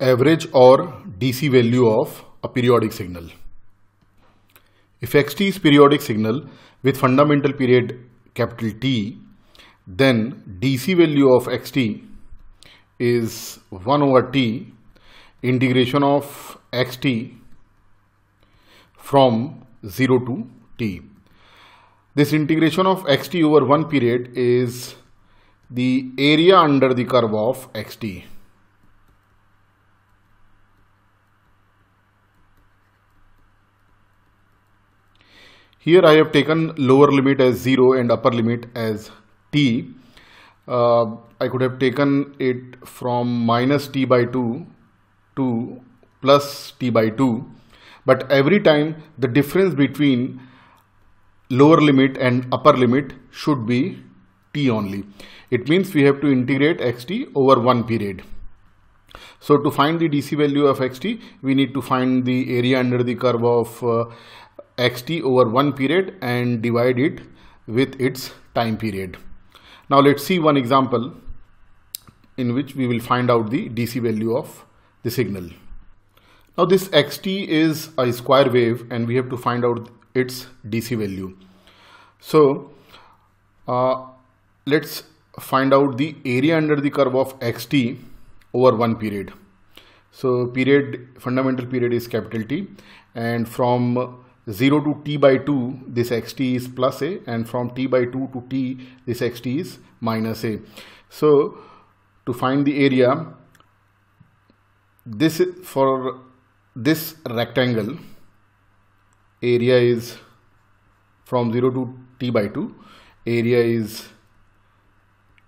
average or DC value of a periodic signal. If xt is periodic signal with fundamental period capital T, then DC value of xt is 1 over t integration of xt from 0 to t. This integration of xt over one period is the area under the curve of xt. Here I have taken lower limit as 0 and upper limit as t. Uh, I could have taken it from minus t by 2 to plus t by 2. But every time the difference between lower limit and upper limit should be t only. It means we have to integrate xt over one period. So to find the DC value of xt, we need to find the area under the curve of uh, xt over one period and divide it with its time period. Now let's see one example in which we will find out the DC value of the signal. Now this xt is a square wave and we have to find out its DC value. So uh, let's find out the area under the curve of xt over one period. So period fundamental period is capital T and from 0 to t by 2 this xt is plus a and from t by 2 to t this xt is minus a. So to find the area this for this rectangle area is from 0 to t by 2 area is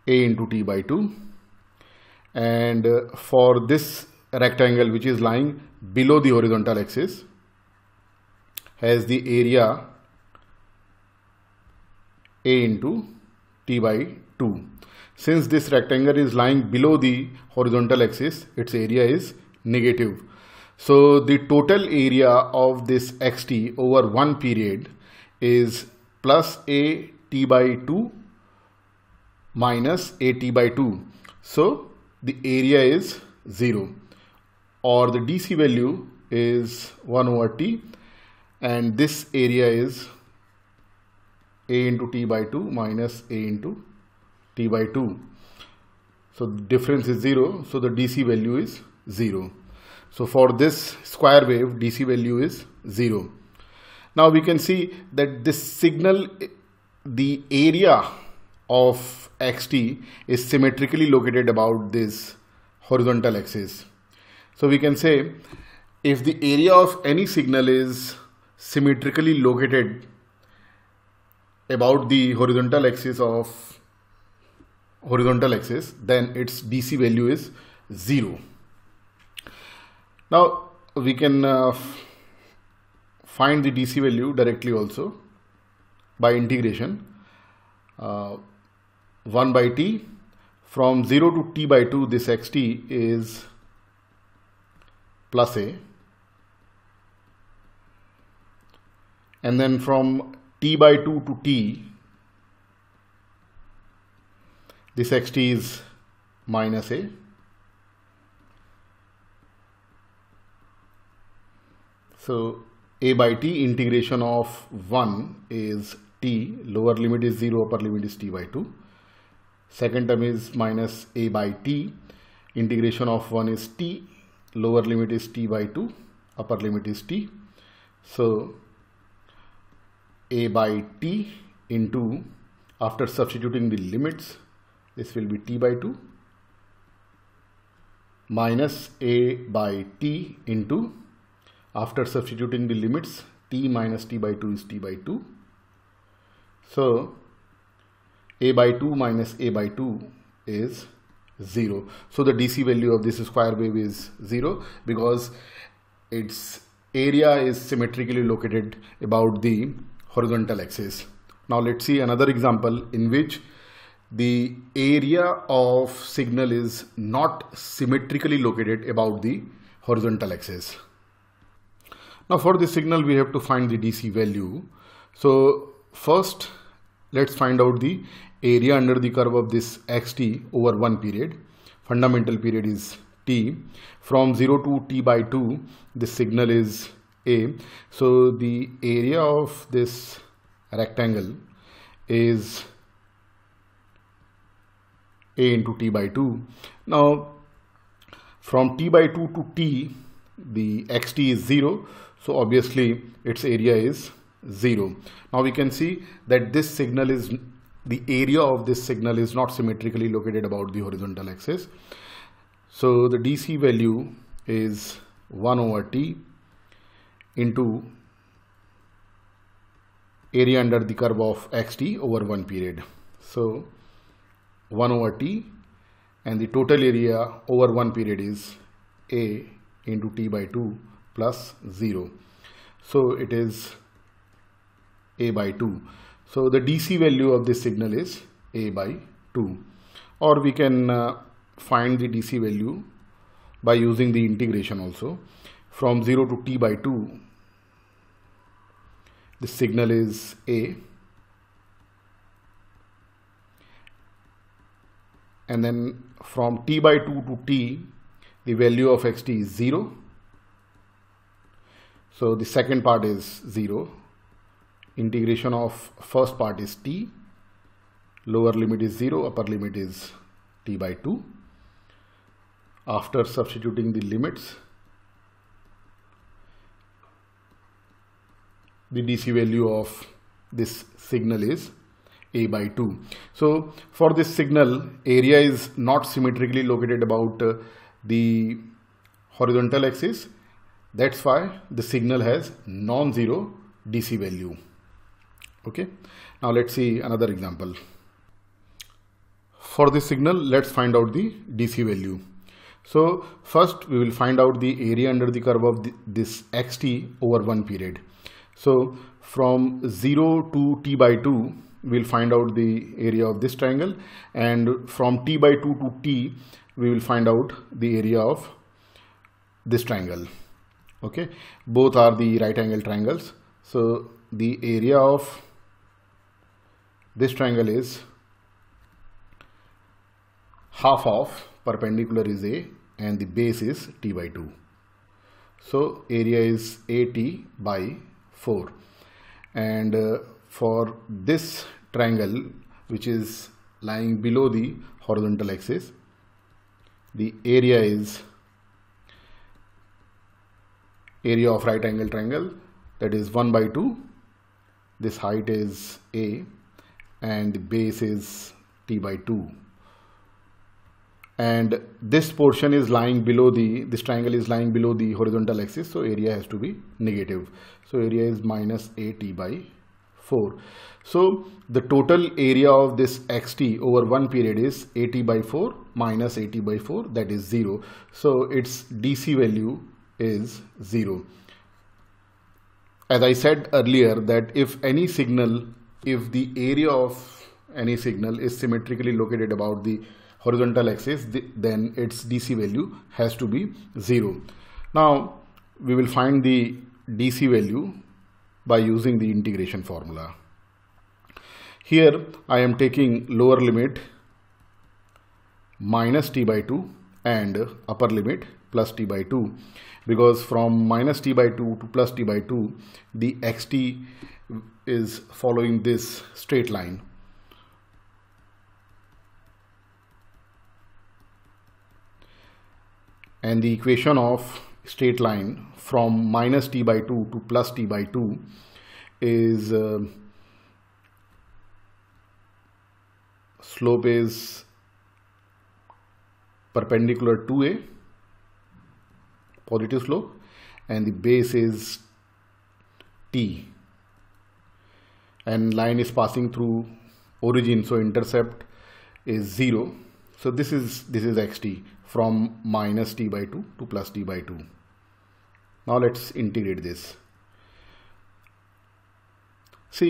a into t by 2 and uh, for this rectangle which is lying below the horizontal axis has the area A into T by 2. Since this rectangle is lying below the horizontal axis, its area is negative. So the total area of this xt over one period is plus A T by 2 minus A T by 2. So the area is 0 or the DC value is 1 over T and this area is a into t by 2 minus a into t by 2 so difference is 0 so the dc value is 0 so for this square wave dc value is 0 now we can see that this signal the area of xt is symmetrically located about this horizontal axis so we can say if the area of any signal is symmetrically located about the horizontal axis of horizontal axis then its DC value is 0. Now we can uh, find the DC value directly also by integration uh, 1 by t from 0 to t by 2 this xt is plus a and then from t by 2 to t this xt is minus a so a by t integration of 1 is t lower limit is 0 upper limit is t by 2 second term is minus a by t integration of 1 is t lower limit is t by 2 upper limit is t so a by t into after substituting the limits this will be t by 2 minus a by t into after substituting the limits t minus t by 2 is t by 2 so a by 2 minus a by 2 is 0 so the dc value of this square wave is 0 because its area is symmetrically located about the horizontal axis. Now let's see another example in which the area of signal is not symmetrically located about the horizontal axis. Now for this signal we have to find the DC value. So first let's find out the area under the curve of this xt over one period. Fundamental period is t. From 0 to t by 2 the signal is a. So the area of this rectangle is A into T by 2. Now from T by 2 to T the xt is 0 so obviously its area is 0. Now we can see that this signal is the area of this signal is not symmetrically located about the horizontal axis. So the DC value is 1 over T into area under the curve of xt over one period. So 1 over t and the total area over one period is a into t by 2 plus 0. So it is a by 2. So the DC value of this signal is a by 2 or we can uh, find the DC value by using the integration also from 0 to t by 2 the signal is A and then from t by 2 to t the value of xt is 0 so the second part is 0 integration of first part is t lower limit is 0 upper limit is t by 2 after substituting the limits the DC value of this signal is a by 2. So for this signal area is not symmetrically located about uh, the horizontal axis that's why the signal has non-zero DC value okay now let's see another example for this signal let's find out the DC value so first we will find out the area under the curve of the, this xt over one period so from 0 to t by 2, we'll find out the area of this triangle and from t by 2 to t, we will find out the area of this triangle. Okay, both are the right angle triangles. So the area of this triangle is half of perpendicular is a and the base is t by 2. So area is at by 4 and uh, for this triangle which is lying below the horizontal axis the area is area of right angle triangle that is 1 by 2 this height is a and the base is t by 2 and this portion is lying below the this triangle is lying below the horizontal axis so area has to be negative so area is minus eighty by 4 so the total area of this xt over one period is 80 by 4 minus 80 by 4 that is 0 so its dc value is 0 as I said earlier that if any signal if the area of any signal is symmetrically located about the horizontal axis then its DC value has to be 0. Now we will find the DC value by using the integration formula. Here I am taking lower limit minus t by 2 and upper limit plus t by 2 because from minus t by 2 to plus t by 2 the xt is following this straight line and the equation of straight line from minus t by 2 to plus t by 2 is uh, slope is perpendicular to a positive slope and the base is t and line is passing through origin so intercept is 0 so this is this is xt from minus t by 2 to plus t by 2. Now let's integrate this. See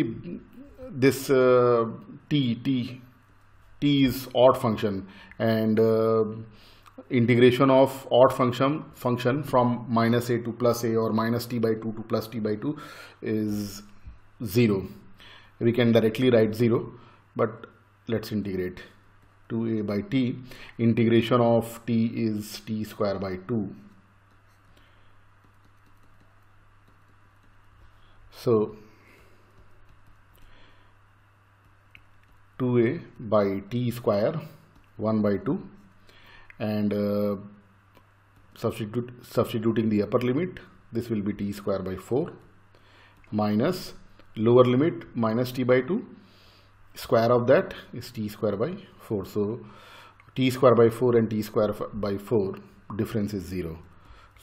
this uh, t t t is odd function and uh, integration of odd function function from minus a to plus a or minus t by 2 to plus t by 2 is 0 we can directly write 0 but let's integrate 2a by t integration of t is t square by 2 so 2a by t square 1 by 2 and uh, substitute substituting the upper limit this will be t square by 4 minus lower limit minus t by 2 square of that is t square by 4 so t square by 4 and t square by 4 difference is 0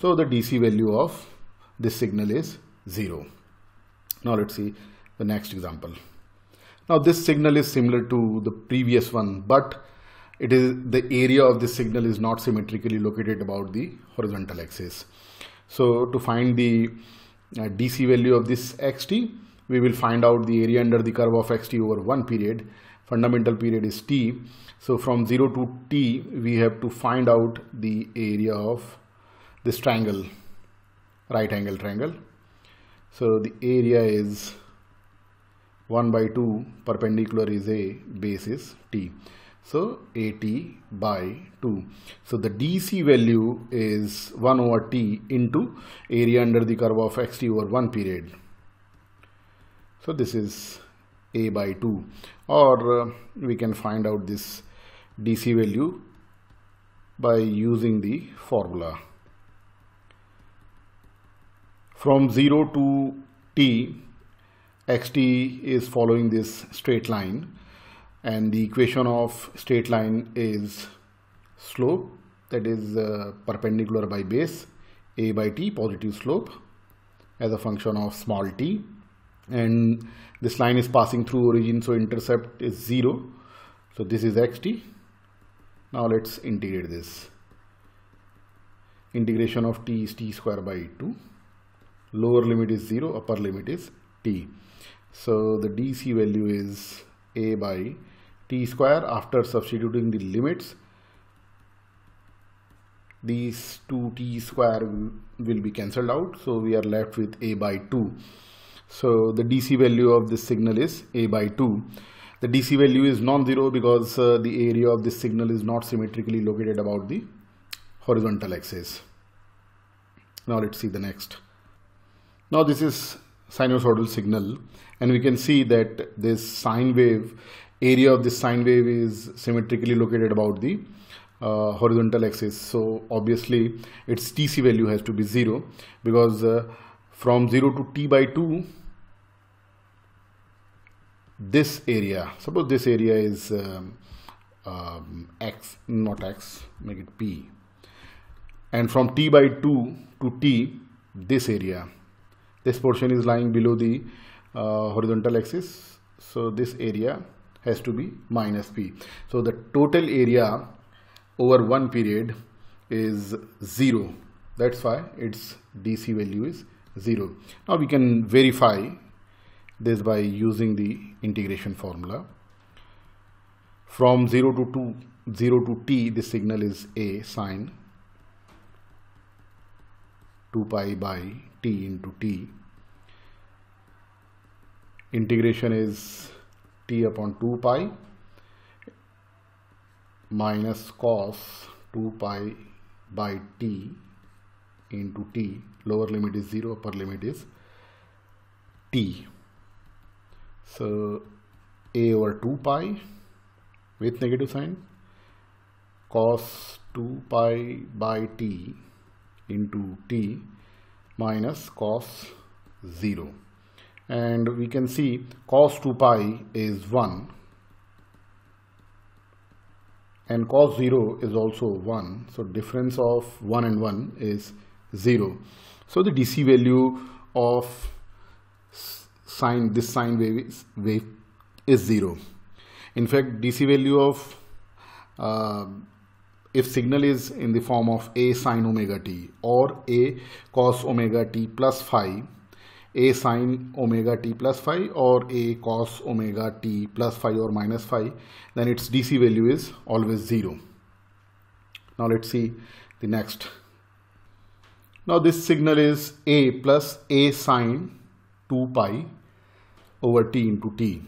so the DC value of this signal is 0 now let's see the next example now this signal is similar to the previous one but it is the area of this signal is not symmetrically located about the horizontal axis so to find the uh, DC value of this xt we will find out the area under the curve of xt over one period fundamental period is t so from 0 to t we have to find out the area of this triangle right angle triangle so the area is 1 by 2 perpendicular is a basis t so a t by 2. So the DC value is 1 over t into area under the curve of xt over 1 period so this is a by 2 or uh, we can find out this dc value by using the formula from 0 to t xt is following this straight line and the equation of straight line is slope that is uh, perpendicular by base a by t positive slope as a function of small t and this line is passing through origin so intercept is 0 so this is xt now let's integrate this integration of t is t square by 2 lower limit is 0 upper limit is t so the dc value is a by t square after substituting the limits these 2t square will be cancelled out so we are left with a by 2 so the DC value of this signal is A by 2. The DC value is non-zero because uh, the area of this signal is not symmetrically located about the horizontal axis. Now let's see the next. Now this is sinusoidal signal and we can see that this sine wave area of this sine wave is symmetrically located about the uh, horizontal axis so obviously its tc value has to be zero because uh, from 0 to t by 2 this area suppose this area is um, um, x not x make it p and from t by 2 to t this area this portion is lying below the uh, horizontal axis so this area has to be minus p so the total area over one period is zero that's why its dc value is 0. Now we can verify this by using the integration formula. From 0 to 2, 0 to t, the signal is a sine 2 pi by t into t. Integration is t upon 2 pi minus cos 2 pi by t into t lower limit is 0 upper limit is t so a over 2 pi with negative sign cos 2 pi by t into t minus cos 0 and we can see cos 2 pi is 1 and cos 0 is also 1 so difference of 1 and 1 is 0. So the DC value of sine this sine wave is, wave is 0. In fact, DC value of uh, if signal is in the form of a sine omega t or a cos omega t plus phi a sine omega t plus phi or a cos omega t plus phi or minus phi then its DC value is always 0. Now let's see the next now this signal is A plus A sine 2 pi over T into T.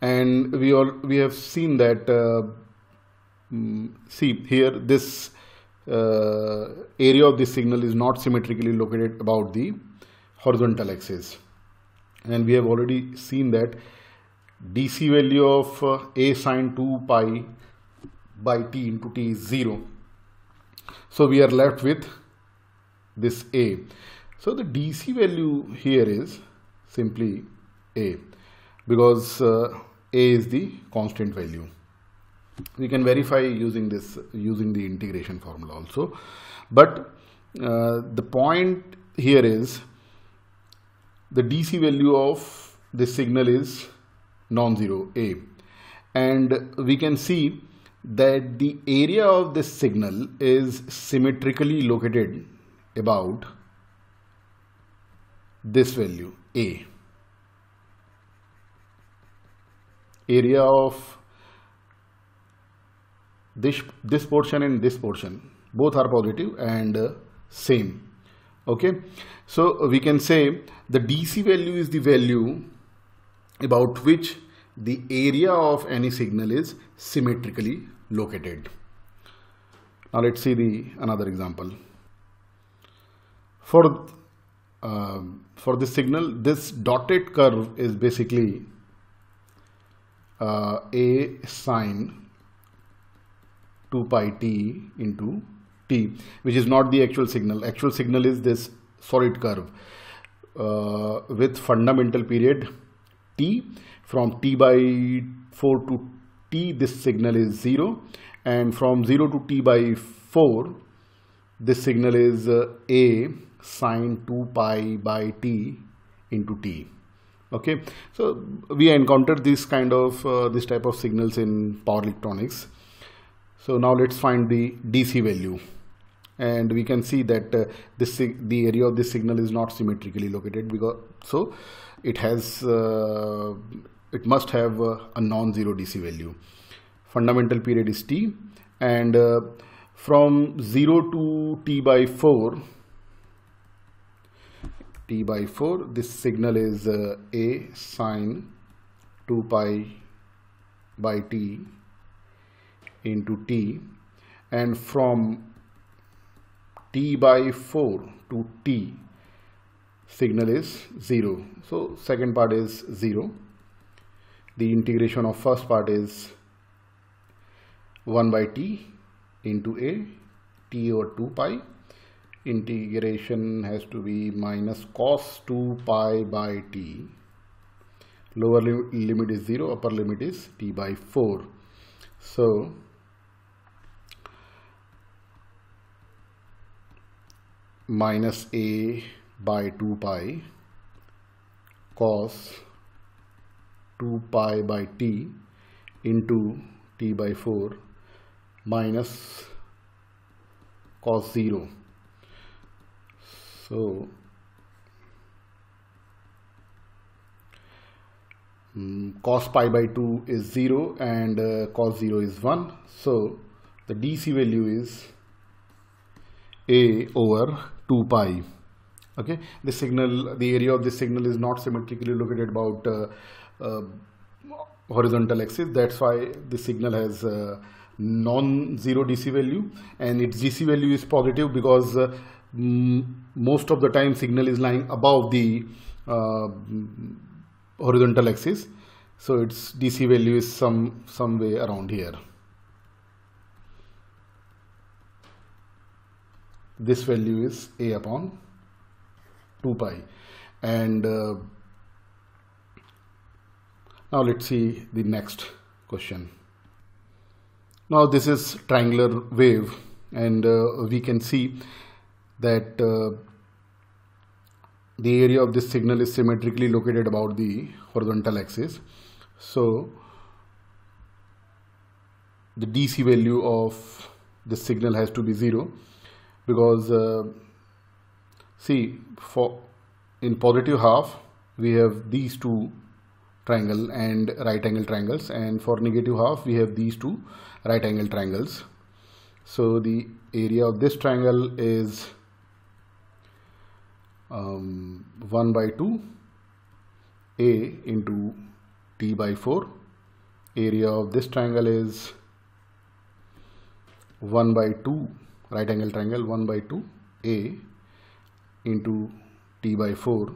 And we all we have seen that uh, mm, see here this uh, area of this signal is not symmetrically located about the horizontal axis and we have already seen that dc value of uh, a sine 2 pi by t into t is 0 so we are left with this A. So the DC value here is simply A because uh, A is the constant value. We can verify using this using the integration formula also. But uh, the point here is the DC value of this signal is non-zero A and we can see that the area of this signal is symmetrically located about this value A. Area of this, this portion and this portion both are positive and uh, same okay so uh, we can say the DC value is the value about which the area of any signal is symmetrically located now let's see the another example for uh, for this signal this dotted curve is basically uh, a sine 2 pi t into t which is not the actual signal actual signal is this solid curve uh, with fundamental period t from t by 4 to t this signal is 0 and from 0 to t by 4 this signal is uh, a sine 2 pi by t into t okay so we encountered this kind of uh, this type of signals in power electronics so now let's find the dc value and we can see that uh, this the area of this signal is not symmetrically located because so it has uh, it must have a non-zero dc value fundamental period is t and uh, from 0 to t by 4 t by 4 this signal is uh, a sine 2 pi by t into t and from t by 4 to t signal is 0 so second part is 0 the integration of first part is 1 by t into a t or 2 pi integration has to be minus cos 2 pi by t lower limit is 0 upper limit is t by 4 so minus a by 2 pi cos 2 pi by t into t by 4 minus cos 0 so mm, cos pi by 2 is 0 and uh, cos 0 is 1 so the DC value is a over 2 pi okay the signal the area of the signal is not symmetrically located about uh, uh, horizontal axis that's why the signal has uh, non-zero DC value and its DC value is positive because uh, most of the time signal is lying above the uh, horizontal axis so its DC value is some some way around here this value is a upon 2 pi and uh, now let's see the next question now this is triangular wave and uh, we can see that uh, the area of this signal is symmetrically located about the horizontal axis. So the DC value of the signal has to be zero because uh, see for in positive half we have these two triangle and right angle triangles and for negative half we have these two right angle triangles so the area of this triangle is um, 1 by 2 a into t by 4 area of this triangle is 1 by 2 right angle triangle 1 by 2 a into t by 4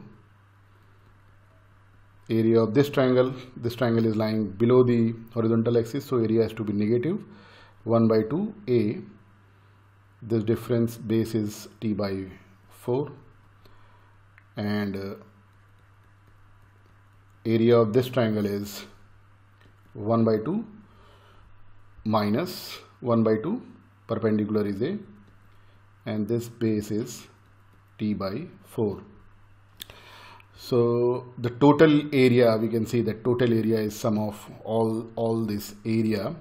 area of this triangle this triangle is lying below the horizontal axis so area has to be negative 1 by 2 a this difference base is t by 4 and uh, area of this triangle is 1 by 2 minus 1 by 2 perpendicular is a and this base is t by 4 so the total area we can see that total area is sum of all all this area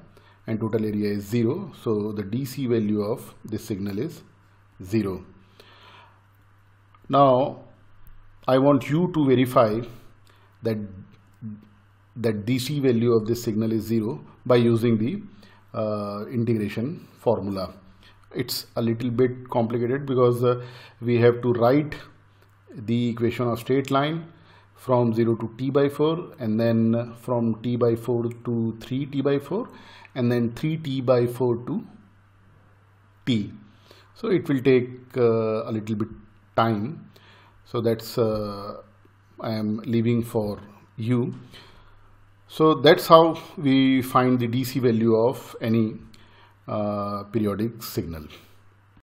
and total area is 0 so the dc value of this signal is 0 now I want you to verify that that DC value of this signal is zero by using the uh, integration formula. It's a little bit complicated because uh, we have to write the equation of straight line from 0 to t by 4 and then from t by 4 to 3 t by 4 and then 3 t by 4 to t. So it will take uh, a little bit time so that's uh, I am leaving for u so that's how we find the DC value of any uh, periodic signal